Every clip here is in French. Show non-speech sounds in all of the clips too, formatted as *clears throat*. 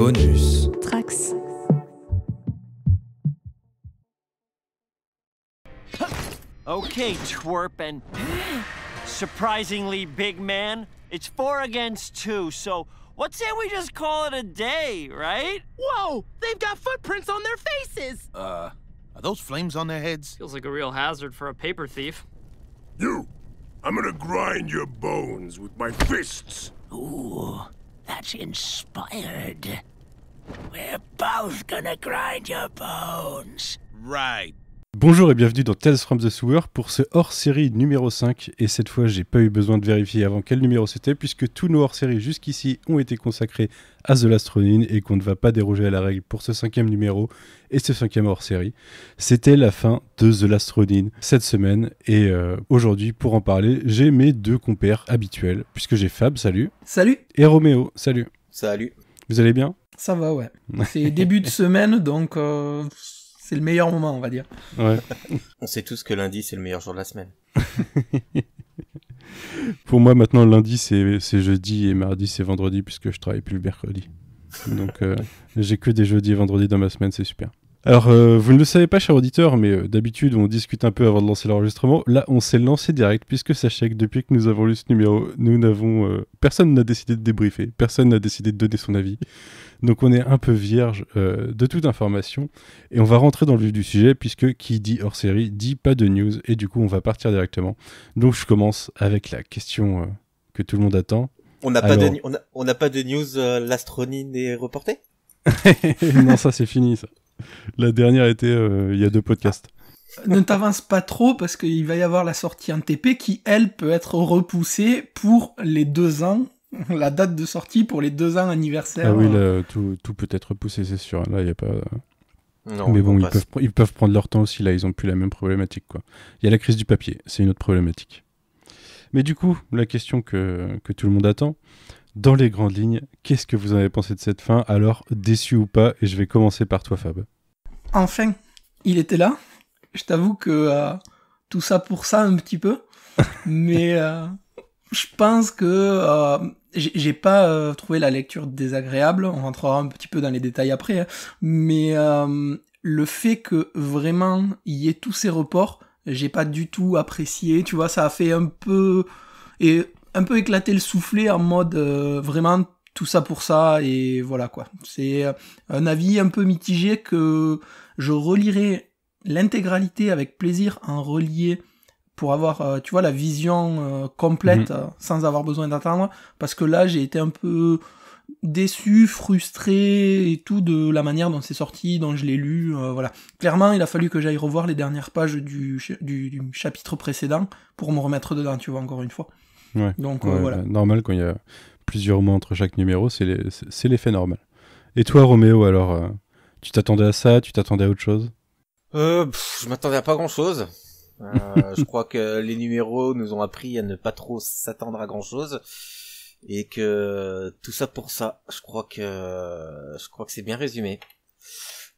Bonus. Trax. *gasps* Okay, twerp and *gasps* surprisingly big man. It's four against two, so what say we just call it a day, right? Whoa! They've got footprints on their faces! Uh, are those flames on their heads? Feels like a real hazard for a paper thief. You! I'm gonna grind your bones with my fists! Ooh that's inspired. We're both gonna grind your bones. Right. Bonjour et bienvenue dans Tales from the Sewer pour ce hors-série numéro 5. Et cette fois, j'ai pas eu besoin de vérifier avant quel numéro c'était, puisque tous nos hors-séries jusqu'ici ont été consacrés à The Lastronine et qu'on ne va pas déroger à la règle pour ce cinquième numéro et ce cinquième hors-série. C'était la fin de The Lastronine cette semaine. Et euh, aujourd'hui, pour en parler, j'ai mes deux compères habituels, puisque j'ai Fab, salut. Salut. Et Roméo, salut. Salut. Vous allez bien Ça va, ouais. *laughs* C'est début de semaine, donc. Euh, c'est le meilleur moment, on va dire. on sait tous que lundi, c'est le meilleur jour de la semaine. *laughs* Pour moi, maintenant, lundi, c'est jeudi et mardi, c'est vendredi, puisque je travaille plus le mercredi. Donc, euh, *laughs* j'ai que des jeudis et vendredis dans ma semaine, c'est super. Alors, euh, vous ne le savez pas, cher auditeur, mais euh, d'habitude, on discute un peu avant de lancer l'enregistrement. Là, on s'est lancé direct, puisque sachez que depuis que nous avons lu ce numéro, nous n'avons. personne n'a décidé de débriefer, personne n'a décidé de donner son avis. Donc on est un peu vierge euh, de toute information. Et on va rentrer dans le vif du sujet, puisque qui dit hors série dit pas de news. Et du coup, on va partir directement. Donc je commence avec la question euh, que tout le monde attend. On n'a pas, de, news, euh, est n'est reportée *laughs* Non, ça c'est fini ça. La dernière était euh, il y a deux podcasts. ne t'avance pas trop parce qu'il va y avoir la sortie en TP qui, elle, peut être repoussée pour les deux ans *laughs* la date de sortie pour les deux ans anniversaire. Ah oui, euh, tout, peut être poussé c'est sûr. Là, il n'y a pas. Non, mais bon, ils peuvent, prendre leur temps aussi. Là, ils n'ont plus la même problématique. Il y a la crise du papier, c'est une autre problématique. Mais du coup, la question que, tout le monde attend, dans les grandes lignes, qu'est-ce que vous en avez pensé de cette fin Alors, déçu ou pas Et je vais commencer par toi, Fab. Enfin, il était là. Je t'avoue que euh, tout ça pour ça un petit peu. *laughs* mais euh, je pense que j'ai pas euh, trouvé la lecture désagréable, on rentrera un petit peu dans les détails après, hein. mais euh, le fait que vraiment il y ait tous ces reports, j'ai pas du tout apprécié, tu vois, ça a fait un peu et un peu éclater le soufflet en mode euh, vraiment tout ça pour ça et voilà quoi. C'est un avis un peu mitigé que je relirai l'intégralité avec plaisir en relier pour avoir, euh, tu vois, la vision euh, complète mhm. euh, sans avoir besoin d'attendre. Parce que là, j'ai été un peu déçu, frustré et tout de la manière dont c'est sorti, dont je l'ai lu. voilà. Clairement, il a fallu que j'aille revoir les dernières pages du, chapitre précédent pour me remettre dedans, tu vois, encore une fois. Donc voilà. Bah, normal quand il y a plusieurs mois entre chaque numéro, c'est l'effet normal. Et toi, Roméo, alors, tu t'attendais à ça Tu t'attendais à autre chose euh, Je m'attendais à pas grand-chose. Euh, je *laughs* crois que les numéros nous ont appris à ne pas trop s'attendre à grand chose et que tout ça pour ça. Je crois que je crois que c'est bien résumé.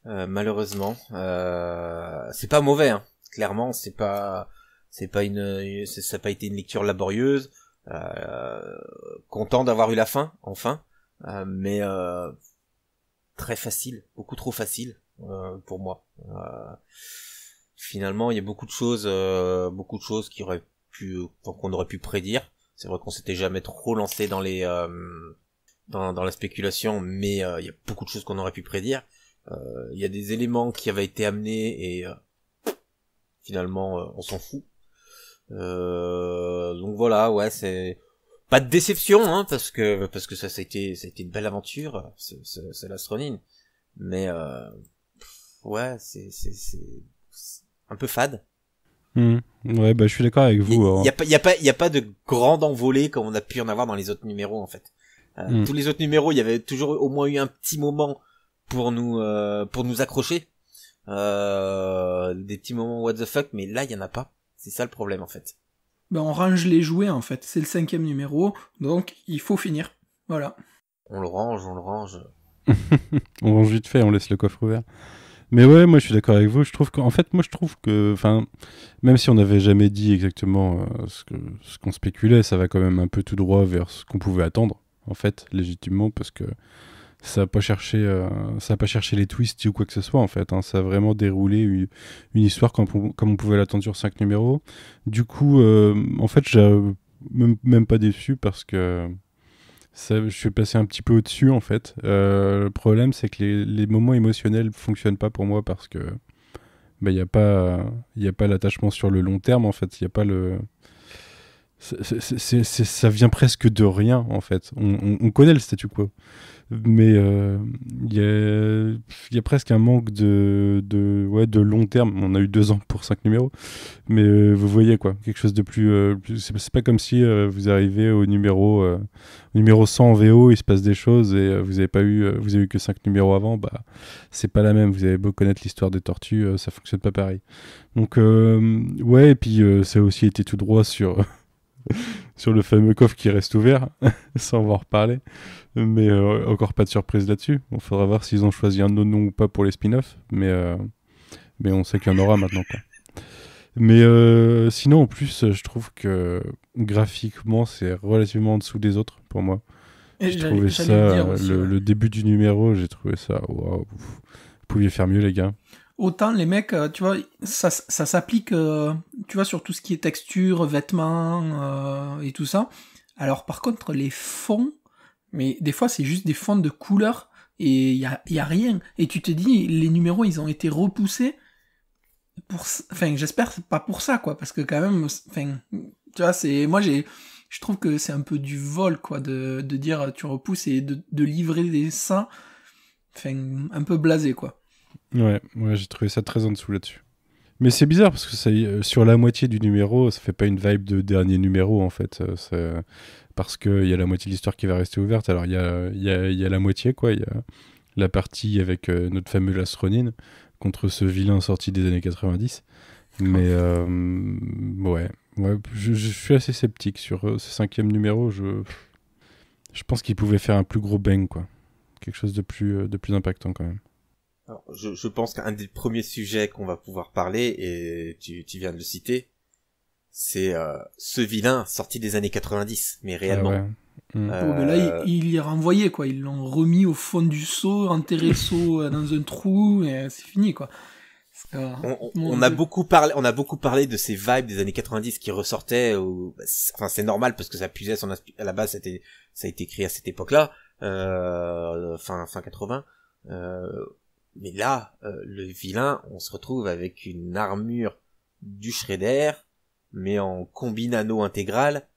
Euh, malheureusement, euh, c'est pas mauvais. Hein. Clairement, c'est pas c'est pas une ça n'a pas été une lecture laborieuse. Euh, content d'avoir eu la fin enfin, mais très facile, beaucoup trop facile pour moi finalement il y a beaucoup de choses euh, beaucoup de choses qui auraient pu qu'on aurait pu prédire c'est vrai qu'on s'était jamais trop lancé dans les euh, dans, la spéculation mais euh, il y a beaucoup de choses qu'on aurait pu prédire il y a des éléments qui avaient été amenés et finalement on s'en fout donc voilà ouais c'est pas de déception hein, parce que parce que ça ça a été ça une belle aventure c'est l'astronine mais ouais c'est c'est un peu fade. Hmm. Ouais, bah, je suis d'accord avec vous. Hein. Il n'y a, pas, y a pas, a pas de grande envolée comme on a pu en avoir dans les autres numéros en fait. Euh, hmm. Tous les autres numéros, il y avait toujours au moins eu un petit moment pour nous, euh, pour nous accrocher, euh, des petits moments what the fuck, mais là il y en a pas. C'est ça le problème en fait. Ben, on range les jouets en fait. C'est le cinquième numéro, donc il faut finir. Voilà. On le range, on le range. *laughs* on range vite fait, on laisse le coffre ouvert. Mais ouais, moi je suis d'accord avec vous. Je trouve qu'en fait, moi je trouve que, enfin, même si on n'avait jamais dit exactement euh, ce qu'on ce spéculait, ça va quand même un peu tout droit vers ce qu'on pouvait attendre, en fait, légitimement, parce que ça n'a pas cherché, euh, ça pas cherché les twists ou quoi que ce soit en fait. Hein. Ça a vraiment déroulé une, histoire comme, on pouvait l'attendre sur cinq numéros. Du coup, euh, en fait, j'ai même, même pas déçu parce que je suis passé un petit peu au-dessus en fait. Euh, le problème, c'est que les, moments émotionnels fonctionnent pas pour moi parce que il bah, n'y a pas, pas l'attachement sur le long terme en fait. Il n'y a pas le, ça vient presque de rien en fait. On, on connaît le statu quo mais euh, il y, a presque un manque de, ouais, de long terme. On a eu deux ans pour cinq numéros, mais euh, vous voyez quoi, quelque chose de plus. Euh, c'est pas comme si vous arrivez au numéro, numéro 100 en VO, il se passe des choses et vous avez pas eu, vous avez eu que cinq numéros avant, bah c'est pas la même. Vous avez beau connaître l'histoire des tortues, ça fonctionne pas pareil. Donc ouais, et puis ça a aussi été tout droit sur. *laughs* sur le fameux coffre qui reste ouvert, *laughs* sans en reparler. Mais euh, encore pas de surprise là-dessus. on faudra voir s'ils ont choisi un autre nom ou pas pour les spin-offs, mais, euh, mais on sait qu'il y en aura maintenant. Mais euh, sinon, en plus, je trouve que graphiquement, c'est relativement en dessous des autres pour moi. J'ai trouvé ça, le, début du numéro, j'ai trouvé ça, vous pouviez faire mieux les gars. Autant les mecs, euh, tu vois, ça, s'applique, euh, tu vois, sur tout ce qui est texture, vêtements euh, et tout ça. Alors par contre, les fonds, mais des fois c'est juste des fonds de couleurs et il y a, rien. Et tu te dis, les numéros, ils ont été repoussés pour, enfin, j'espère pas pour ça, quoi, parce que quand même, enfin, tu vois, c'est, moi j'ai, je trouve que c'est un peu du vol, quoi, de, dire tu repousses et de, livrer des seins, enfin, un peu blasé, quoi. Ouais, j'ai trouvé ça très en dessous là-dessus. Mais c'est bizarre parce que euh, sur la moitié du numéro, ça fait pas une vibe de dernier numéro en fait. Euh, parce qu'il y a la moitié de l'histoire qui va rester ouverte. Alors il y a, y, a, y a, la moitié quoi. Il y a la partie avec euh, notre fameux Lastronine contre ce vilain sorti des années 90. Mais *laughs* ouais, je, suis assez sceptique sur ce cinquième numéro. Je, je pense qu'il pouvait faire un plus gros bang quoi. Quelque chose de plus, de plus impactant quand même je, je, pense qu'un des premiers sujets qu'on va pouvoir parler, et tu, tu viens de le citer, c'est euh, ce vilain sorti des années 90, mais réellement. Ah mm. oh, là, il, euh, il, est renvoyé, quoi. Ils l'ont remis au fond du seau, enterré le seau euh, dans un trou, et c'est fini, quoi. on, on, a beaucoup parlé, on a beaucoup parlé de ces vibes des années 90 qui ressortaient. Bah, enfin, c'est normal parce que ça puisait son à la base, c'était, ça a été écrit à cette époque-là, euh, fin fin 80. Euh, mais là, euh, le vilain, on se retrouve avec une armure du Shredder, mais en combinano intégrale,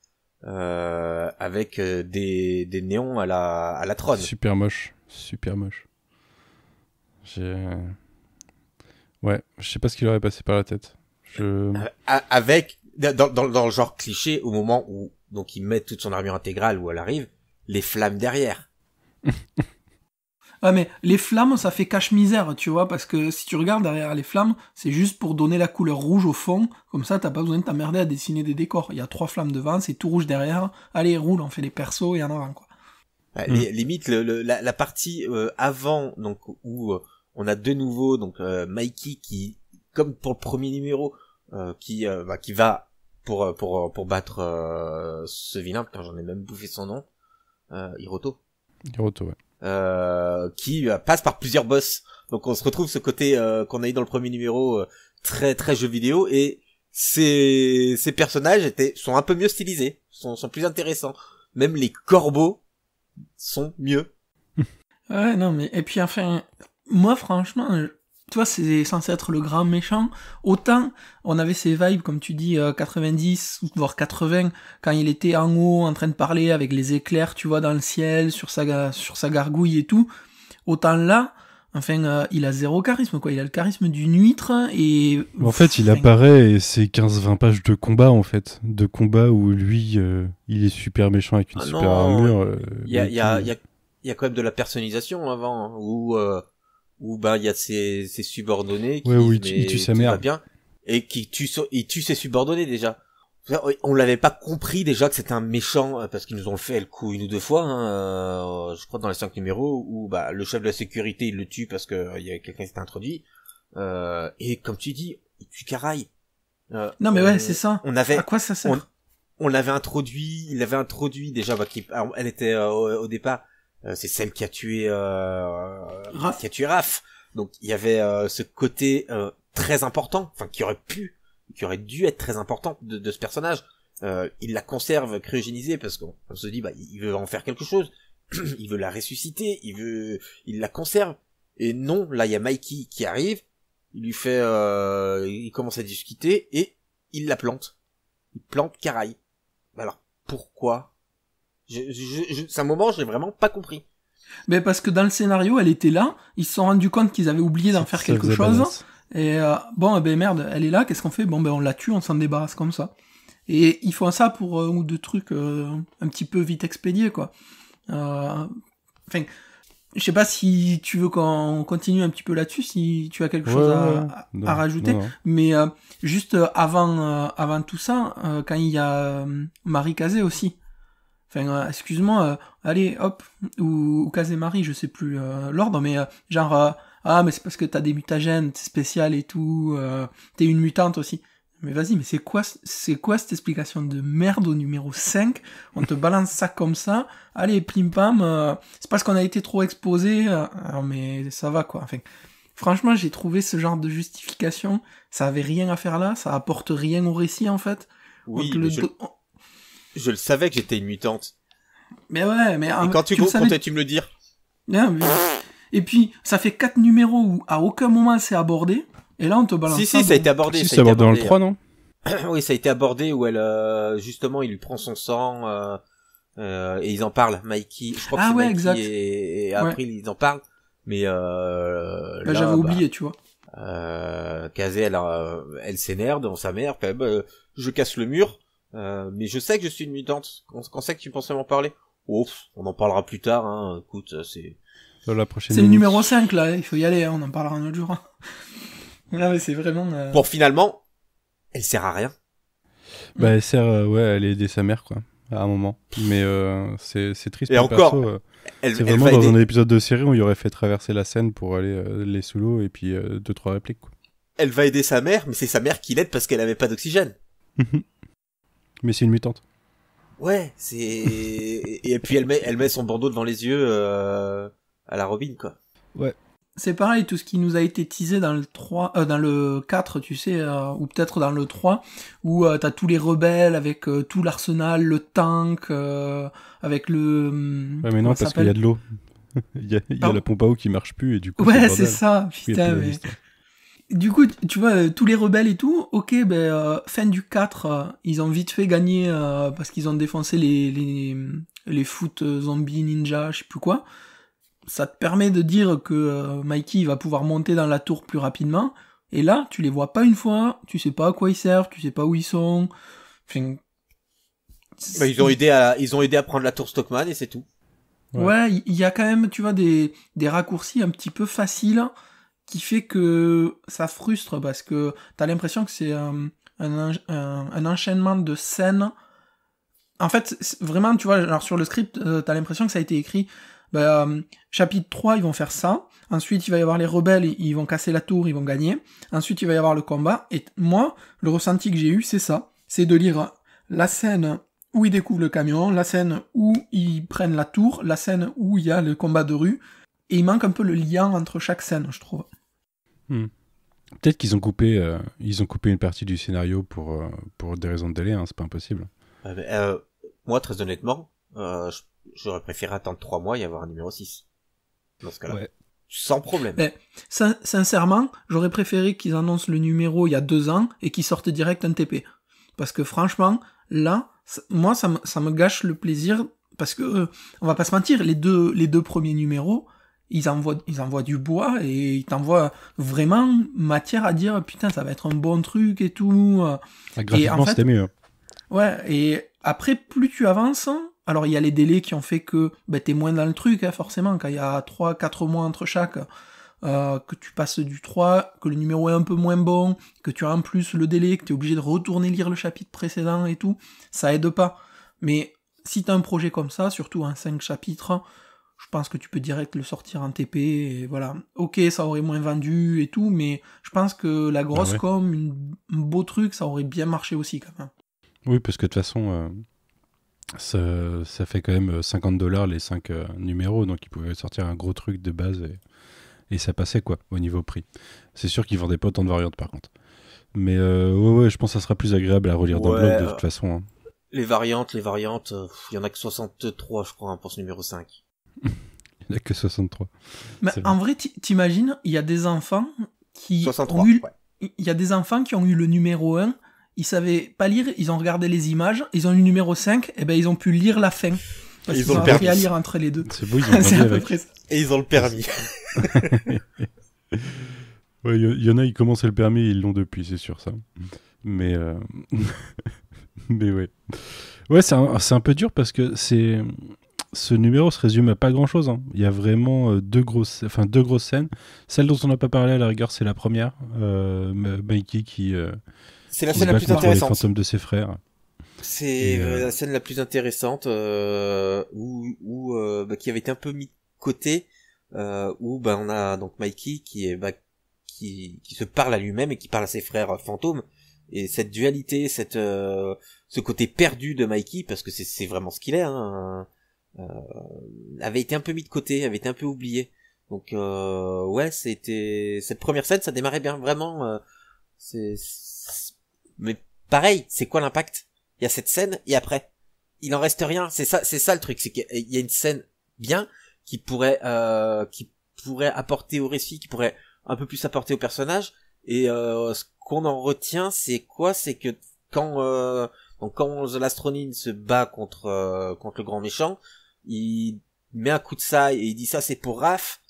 euh, avec euh, des, des néons à la, à la trône. Super moche, super moche. Euh, ouais, je sais pas ce qu'il aurait passé par la tête. Je... Avec, dans, dans, dans, le genre cliché, au moment où donc il met toute son armure intégrale où elle arrive, les flammes derrière. *laughs* Ah mais les flammes, ça fait cache-misère, tu vois, parce que si tu regardes derrière les flammes, c'est juste pour donner la couleur rouge au fond, comme ça t'as pas besoin de t'emmerder à dessiner des décors. Il y a trois flammes devant, c'est tout rouge derrière, allez roule, on fait les persos et en avant quoi. Hmm. Limite, le, la, partie euh, avant, donc où euh, on a de nouveau donc euh, Mikey qui, comme pour le premier numéro, euh, qui, bah, qui va pour pour pour battre ce vilain, quand j'en ai même bouffé son nom, Hiroto. Hiroto, ouais. Euh, qui euh, passe par plusieurs boss. Donc on se retrouve ce côté euh, qu'on a eu dans le premier numéro très très jeu vidéo et ces, ces personnages étaient sont un peu mieux stylisés, sont, sont plus intéressants. Même les corbeaux sont mieux. *laughs* ouais non mais et puis enfin moi franchement tu vois, c'est censé être le grand méchant. Autant on avait ses vibes, comme tu dis, 90 euh, voire 80, quand il était en haut en train de parler avec les éclairs, tu vois, dans le ciel, sur sa, sur sa gargouille et tout. Autant là, enfin, euh, il a zéro charisme, quoi. Il a le charisme d'une huître et. En fait, il apparaît et c'est 15-20 pages de combat, en fait. De combat où lui, euh, il est super méchant avec une ah super armure. Il y, a, y a quand même de la personnalisation avant, hein, où où ben il y a ses, ses subordonnés qui ouais, tu, mais, tu bien et qui tue il tue ses subordonnés déjà. On l'avait pas compris déjà que c'était un méchant euh, parce qu'ils nous ont fait le coup une ou deux fois, hein, euh, je crois dans les cinq numéros où bah le chef de la sécurité il le tue parce que euh, il y a quelqu'un qui s'est introduit euh, et comme tu dis il tue caraille. Euh, non mais ouais c'est ça. On avait à quoi ça sert on, l'avait introduit, il l'avait introduit déjà bah, qui, elle était au départ euh, c'est celle qui a tué euh, euh, Raph. qui a tué Raph. Donc il y avait ce côté très important, enfin qui aurait pu, qui aurait dû être très important de, ce personnage. il la conserve cryogénisée parce qu'on se dit bah il veut en faire quelque chose, *clears throat* il veut la ressusciter, il veut, il la conserve. Et non, là il y a Mikey qui arrive, il lui fait, il commence à discuter et il la plante. Il plante Caraï. Alors pourquoi je, c'est un moment, j'ai vraiment pas compris. Mais ben, parce que dans le scénario, elle était là, ils se sont rendus compte qu'ils avaient oublié d'en faire quelque chose. Et euh, bon, eh ben merde, elle est là, qu'est-ce qu'on fait Bon, ben on la tue, on s'en débarrasse comme ça. Et ils font ça pour un euh, ou deux trucs euh, un petit peu vite expédiés, quoi. Enfin, je sais pas si tu veux qu'on continue un petit peu là-dessus, si tu as quelque chose à, rajouter. Mais juste avant, avant tout ça, quand il y a Marie Cazé aussi, Enfin, euh, excuse-moi, euh, allez, hop, ou, ou je sais plus euh, l'ordre, mais genre, ah, mais c'est parce que t'as des mutagènes, t'es spécial et tout, t'es une mutante aussi. Mais vas-y, mais c'est quoi, c'est quoi cette explication de merde au numéro 5 On te balance ça comme ça. Allez, plim pam, c'est parce qu'on a été trop exposé. Ah, mais ça va quoi. Enfin, franchement, j'ai trouvé ce genre de justification. Ça avait rien à faire là. Ça apporte rien au récit en fait. Oui, je le savais que j'étais une mutante. Mais ouais, mais... Et euh, quand tu, tu comptais, tu me le dire. Et puis, ça fait quatre numéros où à aucun moment c'est abordé. Et là, on te balance. Si, si, ça a été abordé. ça a abordé dans le 3, non hein. *clears throat* Oui, ça a été abordé où elle, euh, justement, il lui prend son sang. Euh, euh, et ils en parlent, Mikey. Je crois ah, ouais, exact. Et, après, ils en parlent. Mais euh, bah, j'avais bah, oublié, tu vois. Euh, Kazé, elle, elle s'énerve dans sa mère. Quand je casse le mur. Euh, mais je sais que je suis une mutante. on sait que tu pensais m'en parler Ouf, oh, on en parlera plus tard, hein. Écoute, euh, c'est. La prochaine. C'est le numéro 5, là. Il faut y aller, hein. on en parlera un autre jour. non, hein. *laughs* ah, mais c'est vraiment. Euh, pour finalement, elle sert à rien. Mm. Bah, elle sert, ouais, elle est sa mère, quoi. À un moment. Mais c'est triste. Et encore. Perso, c'est vraiment dans un épisode de série, où il aurait fait traverser la scène pour aller les sous l'eau et puis deux, trois répliques, quoi. Elle va aider sa mère, mais c'est sa mère qui l'aide parce qu'elle avait pas d'oxygène. *laughs* Mais c'est une mutante. Ouais, c'est et puis elle met elle met son bandeau devant les yeux euh, à la Robin quoi. Ouais. C'est pareil tout ce qui nous a été teasé dans le 3 euh, dans le 4, tu sais euh, ou peut-être dans le 3 où t'as tous les rebelles avec tout l'arsenal, le tank avec le hum, Ouais, mais non parce qu'il y a de l'eau. *laughs* il y a, y a la pompe à eau qui marche plus et du coup Ouais, c'est ça, putain mais du coup, tu vois, euh, tous les rebelles et tout, ok, ben, euh, fin du 4, euh, ils ont vite fait gagner parce qu'ils ont défoncé les, les, les foot zombies, ninja, je sais plus quoi. Ça te permet de dire que Mikey va pouvoir monter dans la tour plus rapidement. Et là, tu les vois pas une fois, tu sais pas à quoi ils servent, tu sais pas où ils sont. Enfin, bah, ils ont aidé à ils ont aidé à prendre la tour Stockman et c'est tout. Ouais, il y a quand même, tu vois, des, des raccourcis un petit peu faciles qui fait que ça frustre parce que t'as l'impression que c'est euh, un, un, un, enchaînement de scènes. En fait, vraiment, tu vois, alors sur le script, euh, t'as l'impression que ça a été écrit. Ben, euh, chapitre 3, ils vont faire ça. Ensuite, il va y avoir les rebelles, ils vont casser la tour, ils vont gagner. Ensuite, il va y avoir le combat. Et moi, le ressenti que j'ai eu, c'est ça. C'est de lire la scène où ils découvrent le camion, la scène où ils prennent la tour, la scène où il y a le combat de rue. Et il manque un peu le lien entre chaque scène, je trouve. Hmm. Peut-être qu'ils ont coupé, euh, ils ont coupé une partie du scénario pour euh, pour des raisons de délai, hein, c'est pas impossible. Euh, moi, très honnêtement, j'aurais préféré attendre trois mois et avoir un numéro 6. Dans ce cas-là. Sans problème. Mais, sincèrement, j'aurais préféré qu'ils annoncent le numéro il y a deux ans et qu'ils sortent direct un TP. Parce que franchement, là, moi, ça, ça me gâche le plaisir parce que on va pas se mentir, les deux les deux premiers numéros, ils envoient, ils envoient du bois et ils t'envoient vraiment matière à dire putain, ça va être un bon truc et tout. ça euh. ah, c'était mieux. Ouais, et après, plus tu avances, alors il y a les délais qui ont fait que ben, t'es moins dans le truc, hein, forcément, quand il y a 3-4 mois entre chaque. Euh, que tu passes du 3, que le numéro est un peu moins bon, que tu as en plus le délai, que t'es obligé de retourner lire le chapitre précédent et tout, ça aide pas. Mais si tu un projet comme ça, surtout en 5 chapitres, je pense que tu peux direct le sortir en TP et voilà. Ok, ça aurait moins vendu et tout, mais je pense que la bah grosse com, un beau truc, ça aurait bien marché aussi quand même. Oui, parce que de toute façon, euh, ça, fait quand même 50 euh, dollars les 5 euh, numéros, donc ils pouvaient sortir un gros truc de base et, ça passait quoi au niveau prix. C'est sûr qu'ils vendaient pas autant de variantes par contre. Mais ouais, je pense que ça sera plus agréable à relire dans le blog de toute façon. Hein. Les variantes, les variantes, il y en a que 63 je crois hein, pour ce numéro 5. Il n'y a que 63. Mais en vrai, t'imagines, il y a des enfants qui ont eu... Il y a des enfants qui ont eu le numéro 1, ils savaient pas lire, ils ont regardé les images, ils ont eu le numéro 5, et eh ben ils ont pu lire la fin. Parce ils, ont, à lire entre les deux. C'est beau, ils *laughs* ont Et ils ont le permis. *laughs* ouais, il y, en a, ils commençaient le permis, ils l'ont depuis, c'est sûr ça. Mais euh, *laughs* mais ouais. Ouais, c'est un, un, peu dur parce que c'est ce numéro se résume à pas grand chose. Hein. Il y a vraiment euh, deux, grosses, enfin, deux grosses scènes. Celle dont on n'a pas parlé à la rigueur, c'est la première. Euh, Mikey qui. Euh, c'est euh, la scène la plus intéressante. de ses frères. C'est la scène la plus intéressante où, bah, qui avait été un peu mis de côté. où bah, on a donc Mikey bah, qui, qui, se parle à lui-même et qui parle à ses frères fantômes et cette dualité, cette ce côté perdu de Mikey parce que c'est vraiment ce qu'il est hein, euh, avait été un peu mis de côté, avait été un peu oublié. Donc euh, ouais, c'était cette première scène, ça démarrait bien vraiment. Euh, c'est mais pareil, c'est quoi l'impact Il y a cette scène et après, il en reste rien. C'est ça, c'est ça le truc, c'est qu'il y a une scène bien qui pourrait euh, qui pourrait apporter au récit, qui pourrait un peu plus apporter au personnage. Et euh, ce qu'on en retient, c'est quoi C'est que quand euh, donc quand l'astronine se bat contre contre le grand méchant, il met un coup de ça et il dit ça c'est pour Raph,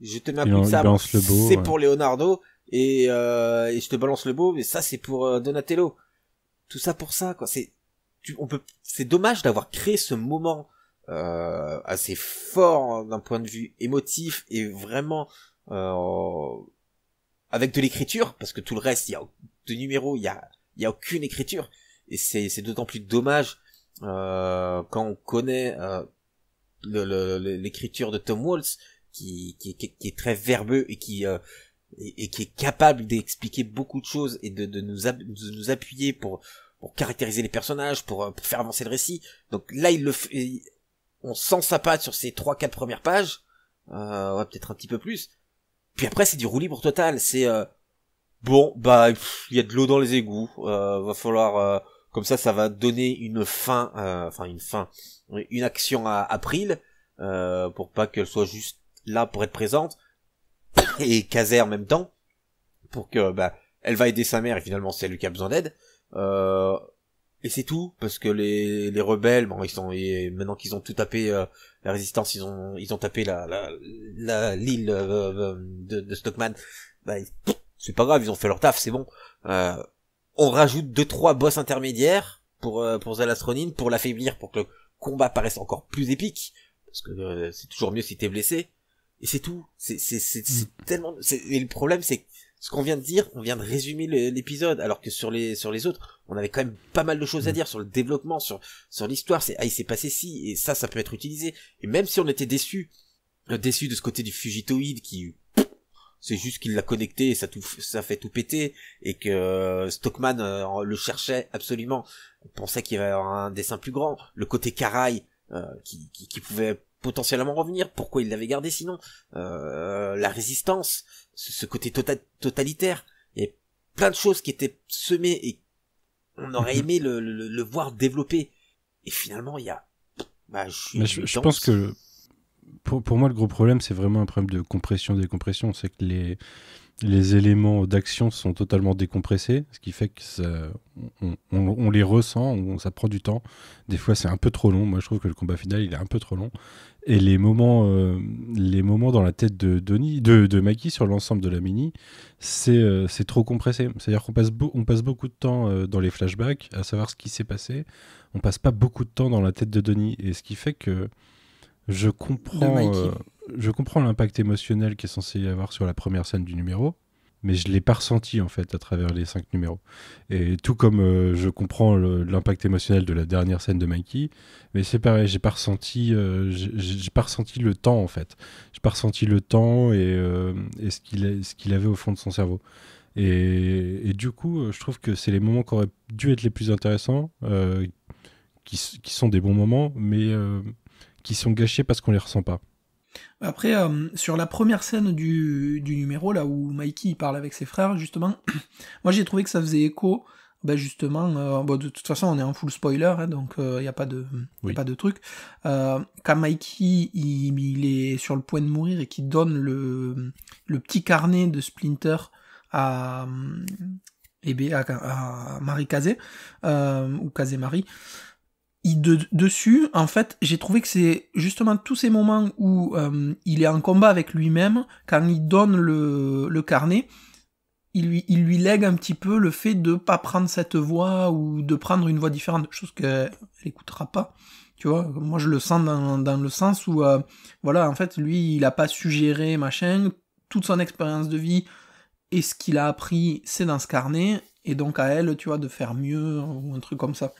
je te mets un coup de ça, c'est pour Leonardo et, euh, et, je te balance le beau, mais ça c'est pour euh, Donatello. Tout ça pour ça quoi. C'est on peut, c'est dommage d'avoir créé ce moment euh, assez fort hein, d'un point de vue émotif et vraiment euh, avec de l'écriture parce que tout le reste il y a de numéros, il y a il y a aucune écriture et c'est c'est d'autant plus dommage quand on connaît l'écriture de Tom Waltz qui, qui, qui, est très verbeux et qui euh, et, qui est capable d'expliquer beaucoup de choses et de, de nous, nous appuyer pour pour caractériser les personnages, pour, euh, pour, faire avancer le récit. Donc là, il le fait, on sent sa patte sur ces trois quatre premières pages, euh, ouais, peut-être un petit peu plus. Puis après, c'est du roue libre total. C'est euh, bon, bah il y a de l'eau dans les égouts. va falloir comme ça, ça va donner une fin, euh, enfin une fin, une action à April, euh, pour pas qu'elle soit juste là pour être présente, *coughs* et Caser en même temps, pour que bah, elle va aider sa mère, et finalement c'est elle qui a besoin d'aide. Euh, et c'est tout, parce que les, les rebelles, bon, ils sont, et maintenant qu'ils ont tout tapé la résistance, ils ont, ils ont tapé la, la, l'île de, Stockman, bah, c'est pas grave, ils ont fait leur taf, c'est bon on rajoute deux trois boss intermédiaires pour euh, pour Zalastronine pour l'affaiblir pour que le combat paraisse encore plus épique parce que euh, c'est toujours mieux si t'es blessé et c'est tout c'est c'est mm. tellement et le problème c'est ce qu'on vient de dire on vient de résumer l'épisode alors que sur les sur les autres on avait quand même pas mal de choses à mm. dire sur le développement sur sur l'histoire c'est ah il s'est passé ci et ça ça peut être utilisé et même si on était déçu euh, déçu de ce côté du fugitoïde qui c'est juste qu'il l'a connecté et ça, tout, ça fait tout péter et que euh, Stockman euh, le cherchait absolument. pensait qu'il y avait un dessin plus grand. Le côté Caraï euh, qui, qui, pouvait potentiellement revenir. Pourquoi il l'avait gardé sinon La résistance, ce, côté tota, totalitaire. et plein de choses qui étaient semées et on aurait mhm. aimé le, le, voir développer. Et finalement, il y a bah, je, pense que pour, moi, le gros problème, c'est vraiment un problème de compression-décompression. C'est que les, les éléments d'action sont totalement décompressés, ce qui fait que ça, on, les ressent, on, ça prend du temps. Des fois, c'est un peu trop long. Moi, je trouve que le combat final, il est un peu trop long. Et les moments, euh, les moments dans la tête de Denis, de, de sur l'ensemble de la mini, c'est euh, trop compressé. C'est-à-dire qu'on passe, on passe beaucoup de temps euh, dans les flashbacks à savoir ce qui s'est passé. On passe pas beaucoup de temps dans la tête de Denis, et ce qui fait que je comprends, euh, je comprends l'impact émotionnel qui est censé y avoir sur la première scène du numéro, mais je l'ai pas ressenti en fait à travers les cinq numéros. Et tout comme euh, je comprends l'impact émotionnel de la dernière scène de Mikey, mais c'est pareil, j'ai pas ressenti, euh, j'ai pas ressenti le temps en fait. J'ai pas ressenti le temps et, ce qu'il avait au fond de son cerveau. Et, du coup, je trouve que c'est les moments qui auraient dû être les plus intéressants, qui, qui, sont des bons moments, mais qui sont gâchés parce qu'on les ressent pas. Après, euh, sur la première scène du, numéro, là où Mikey parle avec ses frères, justement, *coughs* moi j'ai trouvé que ça faisait écho ben, justement, euh, de toute façon, on est en full spoiler, hein, donc il euh, n'y a pas de, a pas de truc. quand Mikey il, est sur le point de mourir et qu'il donne le, petit carnet de Splinter à, eh à Marie Kazé, ou Kazé Marie, de, dessus, en fait, j'ai trouvé que c'est justement tous ces moments où euh, il est en combat avec lui-même, quand il donne le, carnet, il lui, il lui lègue un petit peu le fait de pas prendre cette voix ou de prendre une voix différente, chose qu'elle n'écoutera pas. Tu vois, moi je le sens dans, le sens où, euh, voilà, en fait, lui, il a pas suggéré machin, toute son expérience de vie et ce qu'il a appris, c'est dans ce carnet, et donc à elle, tu vois, de faire mieux ou un truc comme ça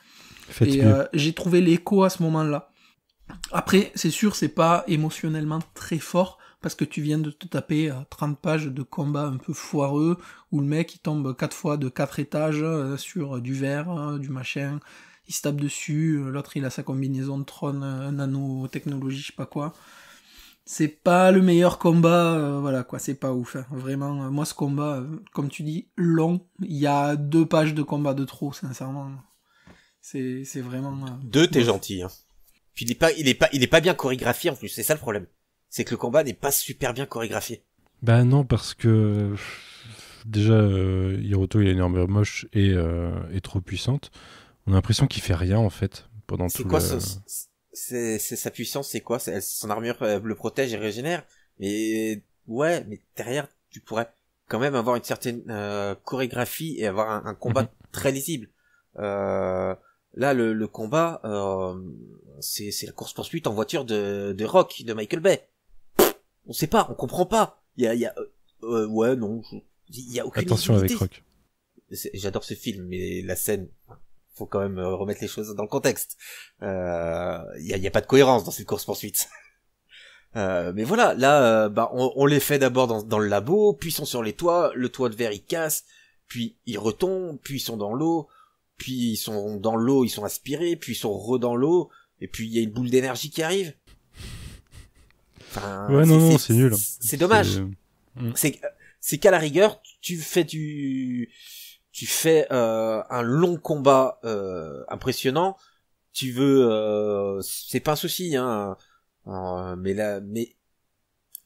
et euh, j'ai trouvé l'écho à ce moment-là. Après, c'est sûr, c'est pas émotionnellement très fort parce que tu viens de te taper 30 euh, pages de combat un peu foireux où le mec il tombe quatre fois de quatre étages euh, sur du verre, du machin, il se tape dessus, l'autre il a sa combinaison de trône, nanotechnologie, je sais pas quoi. C'est pas le meilleur combat, voilà quoi, c'est pas ouf. Hein. Vraiment, moi ce combat, comme tu dis, long, il y a deux pages de combat de trop, sincèrement. C'est vraiment. Euh, Deux, t'es gentil. Hein. il est pas il est pas est pas bien chorégraphié en plus. C'est ça le problème. C'est que le combat n'est pas super bien chorégraphié. Bah non parce que déjà euh, Hiroto il a une armure moche et, euh, trop puissante. On a l'impression qu'il fait rien en fait pendant tout. quoi c'est, sa puissance C'est quoi Son armure euh, le protège et régénère. Mais ouais, mais derrière tu pourrais quand même avoir une certaine euh, chorégraphie et avoir un, combat mhm. très lisible. Euh, Là, le, combat, euh, c'est, la course poursuite en voiture de, de Rock, de Michael Bay. on sait pas, on comprend pas. Il y a, euh, euh, ouais, non, il y a aucune. Attention avec Rock. J'adore ce film, mais la scène, faut quand même remettre les choses dans le contexte. Il n'y a, pas de cohérence dans cette course poursuite. *laughs* mais voilà, là, bah, on, les fait d'abord dans, le labo, puis ils sont sur les toits, le toit de verre il casse, puis ils retombent, puis ils sont dans l'eau, puis ils sont dans l'eau, ils sont aspirés, puis ils sont re dans l'eau, et puis il y a une boule d'énergie qui arrive. Enfin, ouais, non, non, c'est nul. Hein. C'est dommage. C'est, euh, mm. c'est qu'à la rigueur, tu fais du, tu fais euh, un long combat euh, impressionnant. Tu veux, euh, c'est pas un souci, hein. mais là, mais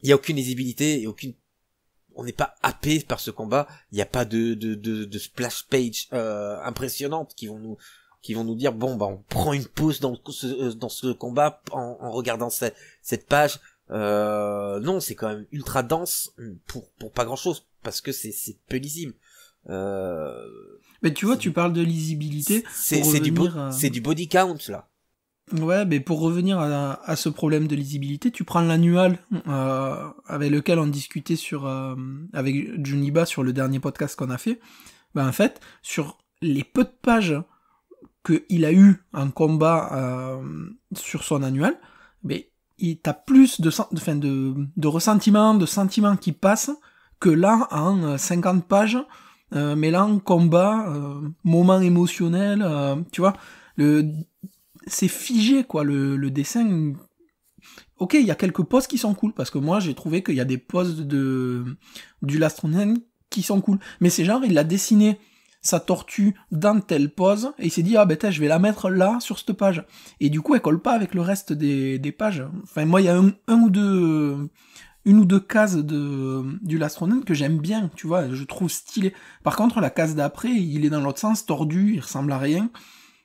il y a aucune lisibilité et aucune on n'est pas happé par ce combat. Il n'y a pas de, de, de, splash page euh, impressionnante qui vont nous qui vont nous dire bon bah on prend une pause dans ce, euh, dans ce combat en, regardant cette, cette page. Euh, non, c'est quand même ultra dense pour pour pas grand chose parce que c'est c'est peu lisible. Mais tu vois, tu parles de lisibilité. C'est du, du body count là. Ouais, mais pour revenir à, à, ce problème de lisibilité, tu prends l'annual euh, avec lequel on discutait sur euh, avec Juniba sur le dernier podcast qu'on a fait. Ben en fait, sur les peu de pages qu'il a eu en combat euh, sur son annual, mais ben, il t'as plus de, enfin de, de ressentiments, de sentiments qui passent que là en 50 pages mais là, en combat, moment émotionnel, tu vois. Le c'est figé, quoi. Le, dessin. Ok, il y a quelques poses qui sont cool, parce que moi, j'ai trouvé qu'il y a des poses de, du Lastronen qui sont cool. Mais c'est genre, il a dessiné sa tortue dans telle pose, et il s'est dit, ah ben je vais la mettre là, sur cette page. Et du coup, elle colle pas avec le reste des, pages. Enfin, moi, il y a un, ou deux, une ou deux cases de, du Lastronen que j'aime bien, tu vois, je trouve stylé. Par contre, la case d'après, il est dans l'autre sens, tordu, il ressemble à rien,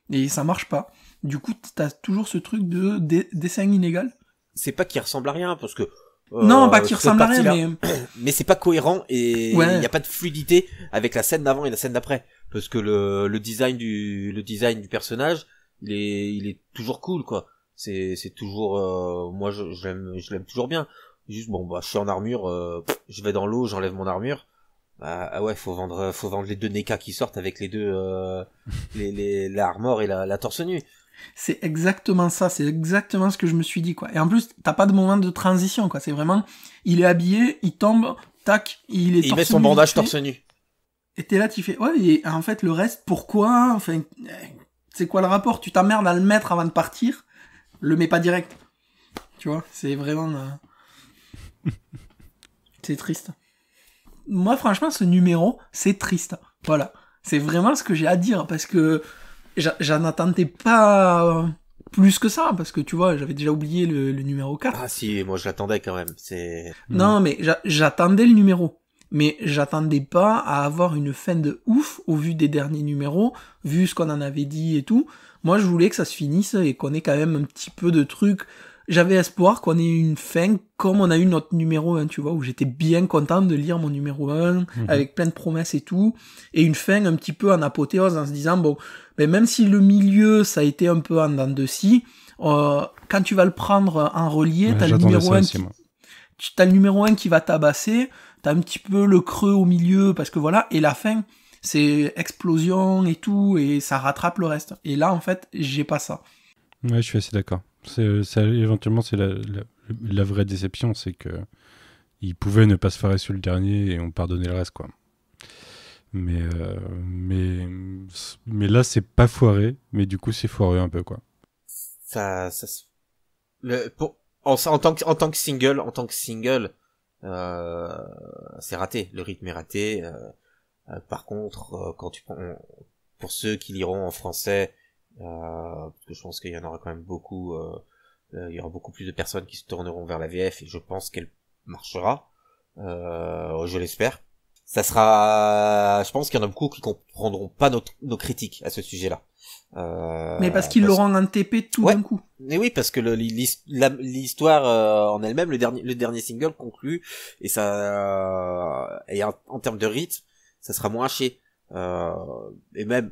et ça marche pas. Du coup, t'as toujours ce truc de dessin inégal. C'est pas qu'il ressemble à rien, parce que euh, non, pas qui ressemble à rien, mais *clears throat* mais c'est pas cohérent et il n'y a pas de fluidité avec la scène d'avant et la scène d'après, parce que le, le design du le design du personnage, il est il est toujours cool quoi. C'est c'est toujours euh, moi je l'aime je l'aime toujours bien. Juste bon bah je suis en armure, euh, je vais dans l'eau, j'enlève mon armure. Bah, ah ouais, faut vendre faut vendre les deux NECA qui sortent avec les deux *laughs* les les et la, la torse nue. C'est exactement ça, c'est exactement ce que je me suis dit, quoi. Et en plus, t'as pas de moment de transition, quoi. C'est vraiment, il est habillé, il tombe, tac, il est. torse il met son bandage torse nu. Et t'es là, tu fais, ouais, et en fait, le reste, pourquoi Enfin, c'est quoi le rapport Tu t'emmerdes à le mettre avant de partir, le mets pas direct. Tu vois, c'est vraiment. Euh, *laughs* c'est triste. Moi, franchement, ce numéro, c'est triste. Voilà. C'est vraiment ce que j'ai à dire parce que j'en attendais pas plus que ça, parce que tu vois, j'avais déjà oublié le, numéro 4. Ah si, moi je l'attendais quand même, c'est... Non, mm. mais j'attendais le numéro. Mais j'attendais pas à avoir une fin de ouf au vu des derniers numéros, vu ce qu'on en avait dit et tout. Moi je voulais que ça se finisse et qu'on ait quand même un petit peu de trucs j'avais espoir qu'on ait une fin comme on a eu notre numéro 1, tu vois, où j'étais bien content de lire mon numéro 1, mhm. avec plein de promesses et tout, et une fin un petit peu en apothéose, en se disant, bon, mais ben, même si le milieu, ça a été un peu en dents de scie, euh, quand tu vas le prendre en relié, t'as le numéro 1 qui, t'as le numéro 1 qui va tabasser, t'as un petit peu le creux au milieu, parce que voilà, et la fin, c'est explosion et tout, et ça rattrape le reste. Et là, en fait, j'ai pas ça. Ouais, je suis assez d'accord c'est éventuellement, c'est la, la, vraie déception, c'est que ils pouvait ne pas se faire sur le dernier et on pardonnait le reste, quoi. Mais, euh, mais, mais là, c'est pas foiré, mais du coup, c'est foiré un peu, quoi. Ça, ça le, pour, en, tant que, en tant que single, en tant que single, euh, c'est raté. Le rythme est raté. Euh, euh par contre, euh, quand tu pour ceux qui liront en français, euh, parce que je pense qu'il y en aura quand même beaucoup, euh, euh, il y aura beaucoup plus de personnes qui se tourneront vers la VF et je pense qu'elle marchera, je l'espère. Ça sera, je pense qu'il y en a beaucoup qui comprendront pas nos, critiques à ce sujet-là. Euh, mais parce qu'ils le l'auront en TP tout d'un coup. Mais oui, parce que l'histoire en elle-même, le dernier, le dernier single conclut et ça, et en, en, termes de rythme, ça sera moins haché. et même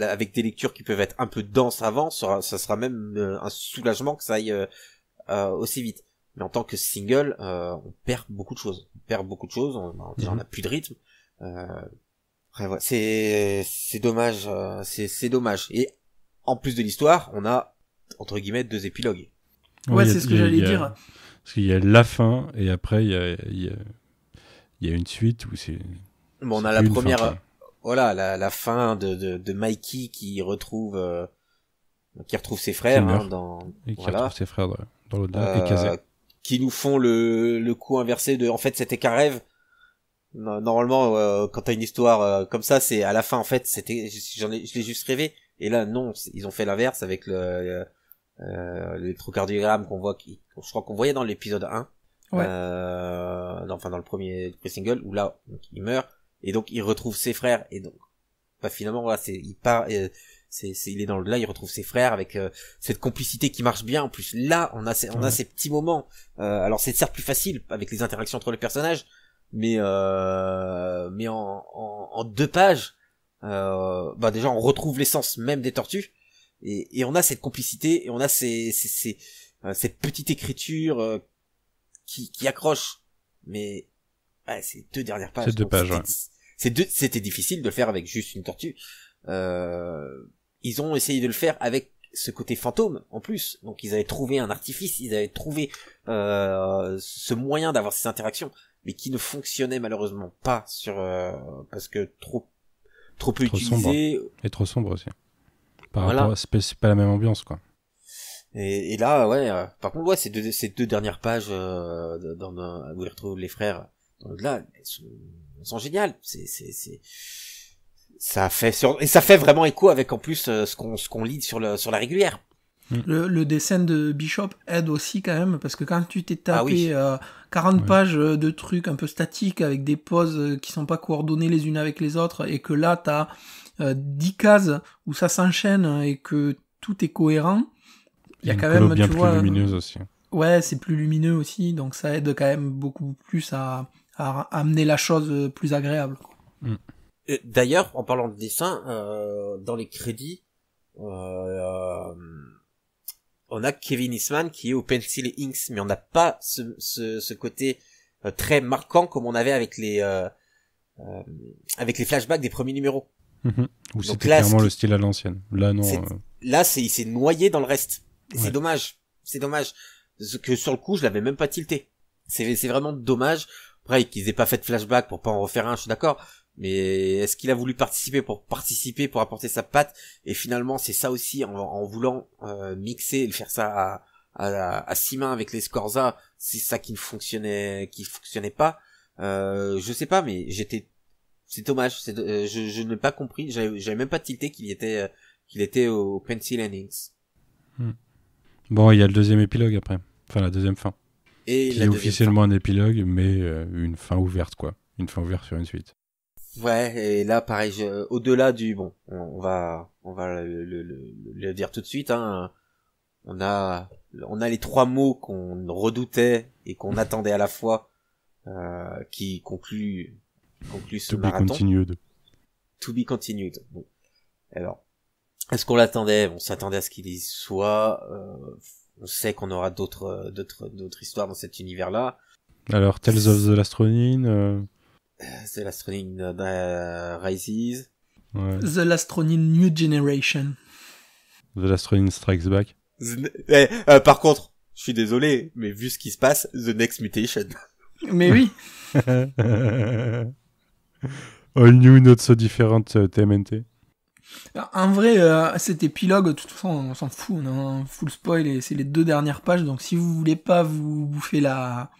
avec des lectures qui peuvent être un peu denses avant, ça, ça sera même euh, un soulagement que ça aille euh, euh, aussi vite. Mais en tant que single, on perd beaucoup de choses. On perd beaucoup de choses. On, déjà, n'a mhm. plus de rythme. c'est dommage. c'est dommage. Et en plus de l'histoire, on a entre guillemets deux épilogues. Ouais, c'est ce que j'allais dire. parce qu'il y a la fin et après il y a, une suite où c'est. Bon, on a la première voilà la, la fin de, de, de, Mikey qui retrouve euh, qui retrouve ses frères hein, dans qui voilà. retrouve ses frères dans, lau euh, qui nous font le, le coup inversé de en fait c'était qu'un rêve normalement euh, quand t'as une histoire euh, comme ça c'est à la fin en fait c'était j'en ai je l'ai juste rêvé et là non ils ont fait l'inverse avec le l'électrocardiogramme qu'on voit qui je crois qu'on voyait dans l'épisode 1 ouais. enfin dans le premier single où là il meurt et donc il retrouve ses frères et donc bah finalement voilà c'est il part euh, c'est, il est dans le là il retrouve ses frères avec euh, cette complicité qui marche bien en plus là on a ces, on a ces petits moments euh, alors c'est certes plus facile avec les interactions entre les personnages mais mais en, en, deux pages bah déjà on retrouve l'essence même des tortues et, et on a cette complicité et on a ces, cette petite écriture qui, qui accroche mais ouais, ces deux dernières pages. Ces deux C'était difficile de le faire avec juste une tortue. Euh, ils ont essayé de le faire avec ce côté fantôme en plus. Donc ils avaient trouvé un artifice, ils avaient trouvé euh, ce moyen d'avoir ces interactions, mais qui ne fonctionnait malheureusement pas sur euh, parce que trop trop peu utilisé et trop sombre aussi. Par voilà. rapport, c'est pas la même ambiance quoi. Et, et là ouais, euh, par contre ouais ces deux ces deux dernières pages euh, dans, où ils retrouvent les frères donc là, elles sont, elles géniales. C'est, c'est, c'est, ça fait sur... et ça fait vraiment écho avec en plus euh, ce qu'on ce qu'on lit sur le sur la régulière. Mm. Le, le, dessin de Bishop aide aussi quand même parce que quand tu t'es ah tapé 40 euh, pages euh, de trucs un peu statiques avec des poses qui sont pas coordonnées les unes avec les autres et que là t'as as 10 cases où ça s'enchaîne et que tout est cohérent, il y a quand même plus aussi. Ouais, c'est plus lumineux aussi donc ça aide quand même beaucoup plus à à, amener la chose euh, plus agréable. Mm. D'ailleurs, en parlant de dessin, euh, dans les crédits, euh, euh, on a Kevin Eastman qui est au pencil et inks, mais on n'a pas ce, ce, ce, côté euh, très marquant comme on avait avec les euh, avec les flashbacks des premiers numéros. Mhm. Ou c'était clairement le style à l'ancienne. Là non. Là c'est il s'est noyé dans le reste. C'est dommage. C'est dommage. Que sur le coup je l'avais même pas tilté. C'est vraiment dommage. Après, qu'ils aient pas fait de flashback pour pas en refaire un, je suis d'accord. Mais est-ce qu'il a voulu participer pour participer, pour apporter sa patte Et finalement, c'est ça aussi, en, voulant euh, mixer et faire ça à, à, à six mains avec les Scorza, c'est ça qui ne fonctionnait, qui fonctionnait pas. Euh, je sais pas, mais j'étais, c'est dommage. C'est, euh, je, je n'ai pas compris, j'avais, même pas tilté qu'il était, euh, qu'il était au Pencil Endings. Hmm. Bon, il y a le deuxième épilogue après, enfin la deuxième fin. Et qui est officiellement un épilogue, mais euh, une fin ouverte, quoi. Une fin ouverte sur une suite. Ouais, et là, pareil, au-delà du bon, on va, on va le, dire tout de suite. Hein, on a, on a les trois mots qu'on redoutait et qu'on *laughs* attendait à la fois, euh, qui concluent concluent ce to marathon. To be continued. To be continued. Bon. Alors, est-ce qu'on l'attendait On s'attendait à ce qu'il y soit. Euh, on sait qu'on aura d'autres euh, d'autres d'autres histoires dans cet univers là. Alors Tales of the Lastronine. Euh, euh, the Lastronine bah, Rises. The Lastronin New Generation. The Lastronin Strikes Back. Eh, par contre, je suis désolé, mais vu ce qui se passe, The Next Mutation. Mais oui. *laughs* All new, not so different TMNT. En vrai, euh, cet épilogue, de toute façon, on s'en fout, on a un full spoil et c'est les deux dernières pages, donc si vous voulez pas vous bouffer la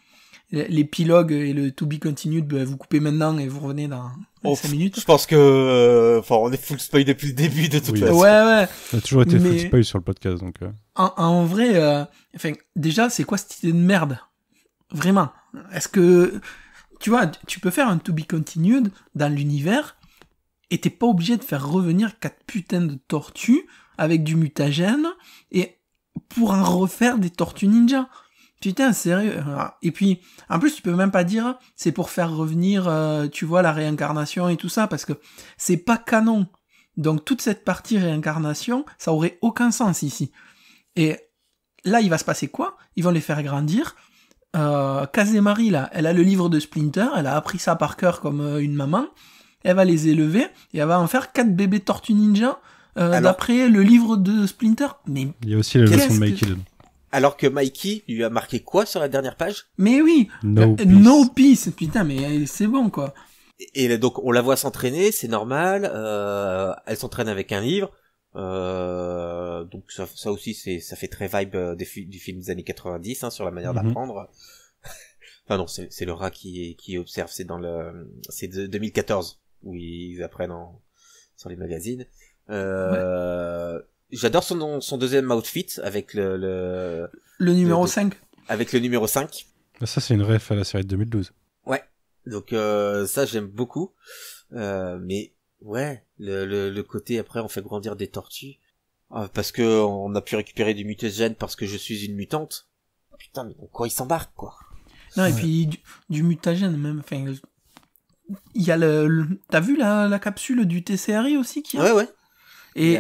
l'épilogue et le to be continued, bah, vous coupez maintenant et vous revenez dans 5 minutes. Je pense que, euh, enfin, on est full spoil depuis le début de toute façon. Ouais, ouais. On a toujours été full spoil sur le podcast, donc. Euh. En, vrai, enfin, déjà, c'est quoi cette idée de merde Vraiment. Est-ce que, tu vois, tu peux faire un to be continued dans l'univers et t'es pas obligé de faire revenir quatre putains de tortues avec du mutagène et pour en refaire des tortues ninja. Putain, sérieux. Ah. Et puis, en plus, tu peux même pas dire c'est pour faire revenir, euh, tu vois, la réincarnation et tout ça, parce que c'est pas canon. Donc toute cette partie réincarnation, ça aurait aucun sens ici. Et là, il va se passer quoi Ils vont les faire grandir. Euh, Kazemari, là, elle a le livre de Splinter, elle a appris ça par cœur comme euh, une maman elle va les élever et elle va en faire quatre bébés tortues ninja euh, d'après le livre de Splinter. Mais il y a aussi la leçon de Mikey Alors que Mikey lui a marqué quoi sur la dernière page Mais oui, euh, no, peace. Putain, mais euh, c'est bon quoi. Et donc on la voit s'entraîner, c'est normal. Euh, elle s'entraîne avec un livre. donc ça, aussi, ça fait très vibe des, du film des années 90 hein, sur la manière mhm. d'apprendre. *laughs* enfin non, c'est le rat qui qui observe. C'est dans le c'est 2014. Oui, ils apprennent sur les magazines. Euh, J'adore son, son deuxième outfit avec le... Le, le numéro 5 Avec le numéro 5. Ah, ça, c'est une ref à la série de 2012. Ouais, donc euh, ça, j'aime beaucoup. Euh, mais ouais, le, le, le, côté après, on fait grandir des tortues. Ah, parce que on a pu récupérer du mutagène parce que je suis une mutante. Putain, mais pourquoi il s'embarque, quoi. Non, et puis du, du mutagène, même, enfin, il y a le, t'as vu la, capsule du TCRI aussi qui. Ouais ouais. Et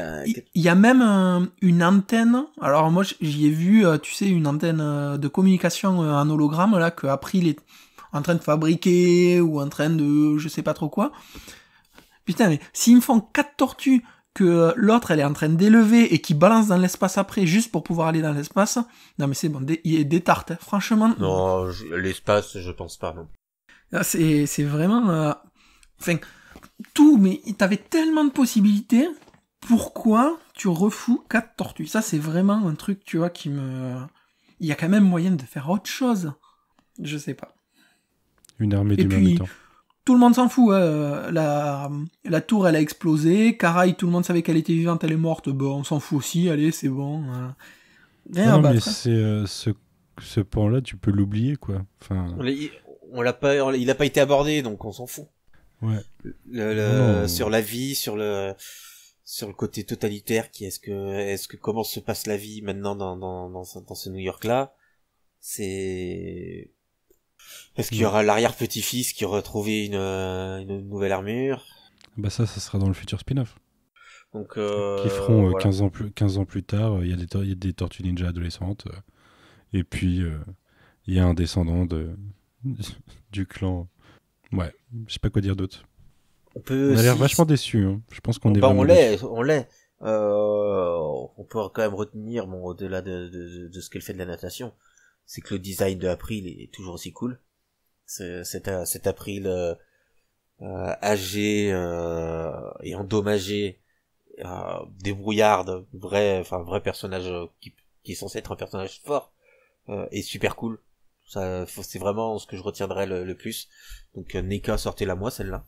il y a, même une antenne. Alors moi j'y ai vu, euh, tu sais, une antenne euh, de communication euh, en hologramme là que il est en train de fabriquer ou en train de, je sais pas trop quoi. Putain mais s'ils me font quatre tortues que l'autre elle est en train d'élever et qui balance dans l'espace après juste pour pouvoir aller dans l'espace. Non mais c'est bon, il y a des tartes, hein. franchement. Non, l'espace je pense pas non. Ah, c'est, vraiment. Euh, enfin, tout, mais t'avais tellement de possibilités. Pourquoi tu refous quatre tortues Ça, c'est vraiment un truc, tu vois, qui me. Il y a quand même moyen de faire autre chose. Je sais pas. Une armée de du temps. Tout le monde s'en fout. Hein. Euh, la, la tour, elle a explosé. Caraï, tout le monde savait qu'elle était vivante, elle est morte. Bon, on s'en fout aussi. Allez, c'est bon. Euh. Ah non, mais hein. c'est, ce, ce là tu peux l'oublier, quoi. Enfin on l'a pas, il n'a pas été abordé, donc on s'en fout. Ouais. Sur la vie, sur le, sur le côté totalitaire, qui est-ce que, comment se passe la vie maintenant dans dans ce New York là, c'est est-ce qu'il y aura l'arrière petit-fils qui aura trouvé une, nouvelle armure Bah ça, ça sera dans le futur spin-off. Donc, euh, qui feront 15, euh, ans plus, tard, euh, il y, a des, Tortues Ninja adolescentes, et puis il y a un descendant de, *laughs* du clan. Ouais, je sais pas quoi dire d'autre. On, peut, a l'air vachement déçu. Hein. Je pense qu'on est. Bah, on l'est, on l'est. Euh, on peut quand même retenir, au-delà de, de, ce qu'elle fait de la natation, c'est que le design de April est toujours aussi cool. C'est, cet, April euh, euh, âgé et endommagé, euh, débrouillarde, vrai, enfin vrai personnage qui, qui est censé être un personnage fort, est super cool c'est vraiment ce que je retiendrai le, plus. Donc euh, Neka, sortez-la moi celle-là.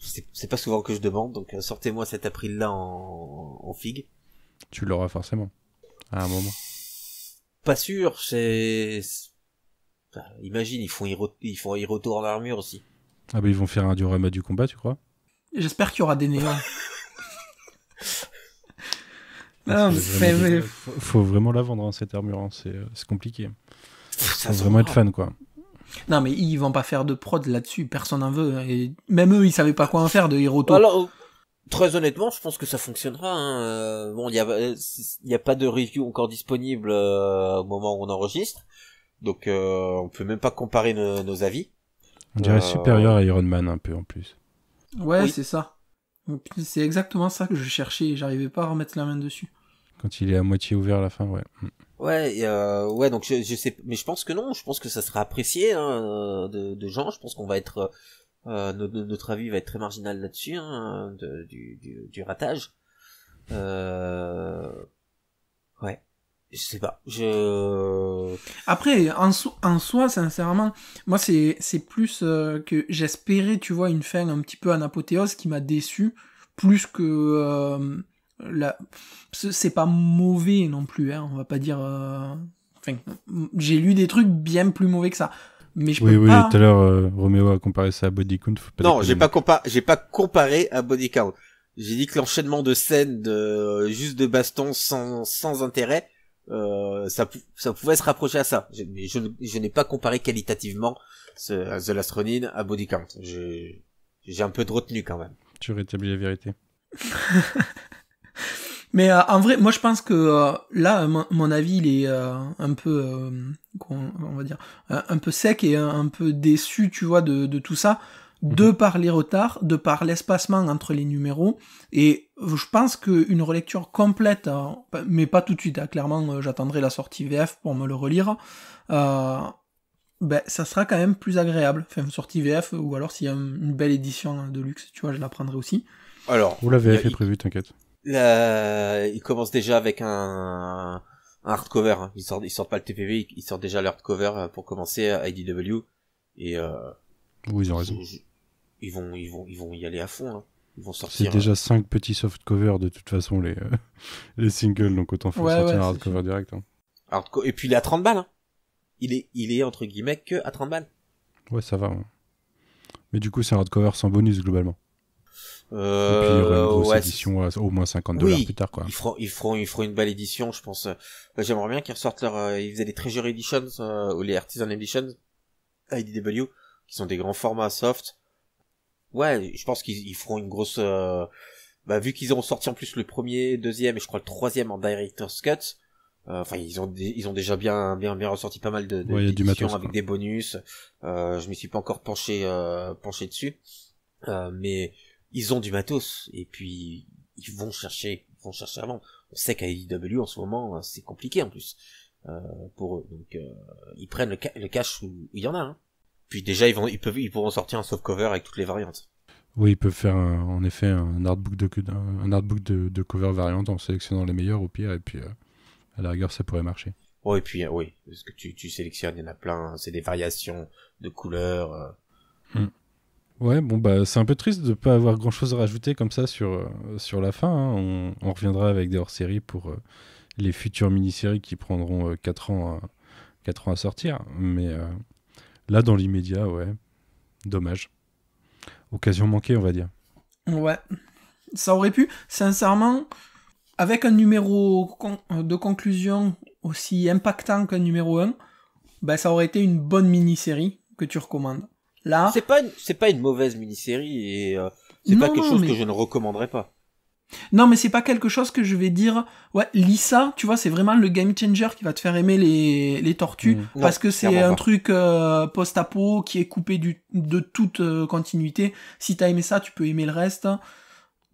C'est pas souvent que je demande, donc euh, sortez-moi cet april-là en, en figue. Tu l'auras forcément, à un moment. Pas sûr, c'est... imagine, ils font, il ils font en armure aussi. Ah bah ils vont faire un diorama du combat, tu crois J'espère qu'il y aura des néons. *laughs* Ah, non, mais... Faut, vraiment la vendre, en hein, cette armure, hein, euh, c'est compliqué ça serait vraiment être fan, quoi. Non, mais ils vont pas faire de prod là-dessus, personne n'en veut. Hein. Et même eux, ils savaient pas quoi en faire de Hiroto. Bah alors, très honnêtement, je pense que ça fonctionnera. Hein. Euh, bon, il y a, euh, a pas de review encore disponible euh, au moment où on enregistre, donc on peut même pas comparer nos, avis. On dirait supérieur à Iron Man un peu en plus. Ouais, c'est ça. C'est exactement ça que je cherchais et j'arrivais pas à remettre la main dessus. Quand il est à moitié ouvert à la fin, ouais. Ouais, euh, ouais, donc je, sais, mais je pense que non, je pense que ça sera apprécié hein, euh, de, de, gens. Je pense qu'on va être, euh, euh notre, avis va être très marginal là-dessus, hein, du, du, ratage. Euh, ouais, je sais pas. Je après, en, so en soi, sincèrement, moi c'est c'est plus que j'espérais, tu vois, une fin un petit peu en apothéose qui m'a déçu plus que c'est pas mauvais non plus, hein, on va pas dire. Euh, enfin, j'ai lu des trucs bien plus mauvais que ça. Mais je oui, peux oui, pas... tout à l'heure, euh, Roméo a comparé ça à Body Count. non, j'ai pas, compa... j'ai pas comparé à Body Count. J'ai dit que l'enchaînement de scènes de... juste de baston sans, sans intérêt, euh, ça, ça pouvait se rapprocher à ça. Je, mais je, n'ai pas comparé qualitativement ce, The Last Ronin à Body Count. J'ai un peu de retenue quand même. Tu rétablis la vérité. *laughs* Mais euh, en vrai, moi je pense que euh, là, mon avis, il est euh, un peu, on va dire, un peu sec et un, peu déçu, tu vois, de, tout ça, mhm. de par les retards, de par l'espacement entre les numéros. Et je pense qu'une relecture complète, hein, mais pas tout de suite, hein, clairement, j'attendrai la sortie VF pour me le relire. ben, ça sera quand même plus agréable, enfin, une sortie VF, ou alors s'il y a une belle édition de luxe, tu vois, je la prendrai aussi. Alors, vous l'avez fait prévu, t'inquiète. Là, ils commencent déjà avec un, hardcover. Hein. Ils sortent, sortent pas le TPV, ils sortent déjà leur hardcover euh, pour commencer à IDW. Euh, oui, ils ont raison. Ils, vont, y aller à fond. Hein. C'est déjà 5 euh, petits softcovers de toute façon les *laughs* singles, donc autant faire sortir un hardcover direct. Hein. et puis il est à 30 balles. Il est, il est entre guillemets que à 30 balles. Ouais, ça va. Mais du coup, c'est un hardcover sans bonus globalement. Euh, une grosse euh, édition au moins 50 dollars plus tard quoi. Ils feront, ils feront, ils feront une belle édition, je pense. Euh, j'aimerais bien qu'ils ressortent leur, euh, ils faisaient des Treasure Editions ou les Artisan Editions IDW, qui sont des grands formats soft. Ouais, je pense qu'ils feront une grosse. bah vu qu'ils ont sorti en plus le premier, deuxième et je crois le troisième en Director's Cut. Enfin, ils ont ils ont déjà bien bien bien ressorti pas mal de, de avec des bonus. je me suis pas encore penché penché dessus, mais ils ont du matos et puis ils vont chercher, ils vont chercher avant. On sait qu'à IW e en ce moment euh, c'est compliqué en plus euh, pour eux, donc euh, ils prennent le, cache cash où il y en a. Hein. Puis déjà ils vont, ils peuvent, ils pourront sortir un soft cover avec toutes les variantes. Oui, ils peuvent faire en effet un artbook de de, de cover variante en sélectionnant les meilleurs au pire et puis à la rigueur ça pourrait marcher. Oh, et puis oui, parce que tu, sélectionnes, il y en a plein, hein. c'est des variations de couleurs. Hmm. Ouais, bon, bah, c'est un peu triste de ne pas avoir grand chose à rajouter comme ça sur, euh, sur la fin. Hein. On, reviendra avec des hors-séries pour euh, les futures mini-séries qui prendront 4, euh, ans à, ans à sortir. Mais là, dans l'immédiat, ouais, dommage. Occasion manquée, on va dire. Ouais, ça aurait pu, sincèrement, avec un numéro de conclusion aussi impactant qu'un numéro 1, bah, ça aurait été une bonne mini-série que tu recommandes. C'est pas, c'est pas une mauvaise mini-série et euh, c'est pas quelque chose que je ne recommanderais pas. Non, mais c'est pas quelque chose que je vais dire. Ouais, Lisa, tu vois, c'est vraiment le game changer qui va te faire aimer les, tortues mm. parce que c'est un truc euh, post-apo qui est coupé du, de toute euh, continuité. Si t'as aimé ça, tu peux aimer le reste.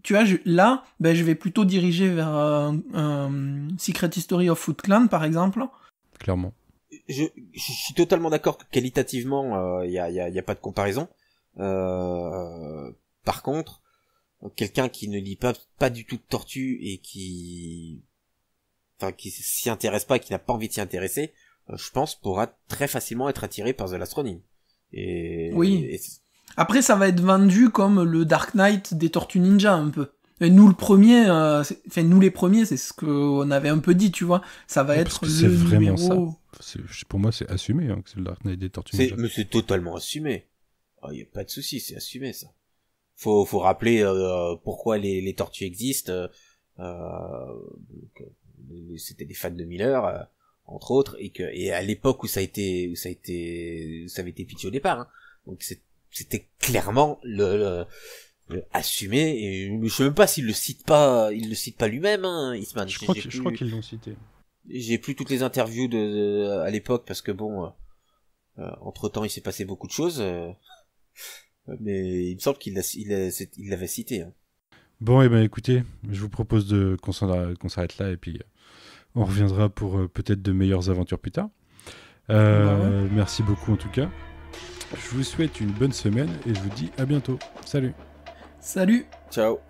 Tu vois, là, ben, je vais plutôt diriger vers Secret History of Foot Clan, par exemple. Clairement je, suis totalement d'accord que qualitativement, il euh, n'y a, y pas de comparaison. Euh, par contre, quelqu'un qui ne lit pas, pas du tout de tortue et qui, enfin, qui s'y intéresse pas, et qui n'a pas envie de s'y intéresser, euh, je pense pourra très facilement être attiré par The Last Et, oui. Après, ça va être vendu comme le Dark Knight des Tortues Ninja un peu nous le premier, euh, nous les premiers, c'est ce qu'on avait un peu dit, tu vois. Ça va être le vraiment numéro... ça. Pour moi, c'est assumé hein, que c'est le Dark Knight des Tortues Ninja. Mais c'est totalement assumé. Il ah, n'y a pas de souci, c'est assumé ça. Faut, faut rappeler euh, pourquoi les, Tortues existent. Euh, c'était des fans de Miller, entre autres, et que à l'époque où ça a été ça a été ça avait été pitché au départ. Hein. donc c'était clairement le assumé et je sais même pas s'il le cite pas il le cite pas lui-même hein, je crois, qu'ils l'ont cité j'ai plus toutes les interviews à l'époque parce que bon euh, euh, entre temps il s'est passé beaucoup de choses euh, mais il me semble qu'il l'avait cité hein. bon et eh ben écoutez je vous propose de qu'on s'arrête là et puis on reviendra pour peut-être de meilleures aventures plus tard bah merci beaucoup en tout cas je vous souhaite une bonne semaine et je vous dis à bientôt. Salut Salut Ciao